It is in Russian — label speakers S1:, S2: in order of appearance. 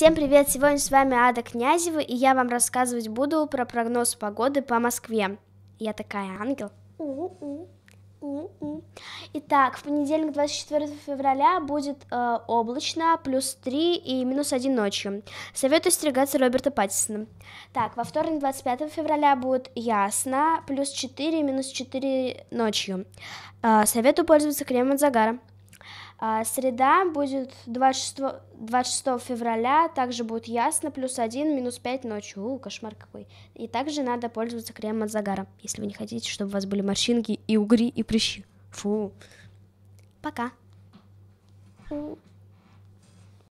S1: Всем привет! Сегодня с вами Ада Князева, и я вам рассказывать буду про прогноз погоды по Москве. Я такая ангел. Итак, в понедельник 24 февраля будет э, облачно, плюс 3 и минус 1 ночью. Советую стригаться Роберта Паттисона. Так, во вторник 25 февраля будет ясно, плюс 4 и минус 4 ночью. Э, советую пользоваться кремом от загара. А, среда будет 26, 26 февраля, также будет ясно, плюс 1, минус 5 ночью. У, кошмар какой. И также надо пользоваться кремом от загара, если вы не хотите, чтобы у вас были морщинки и угри и прыщи. Фу. Пока.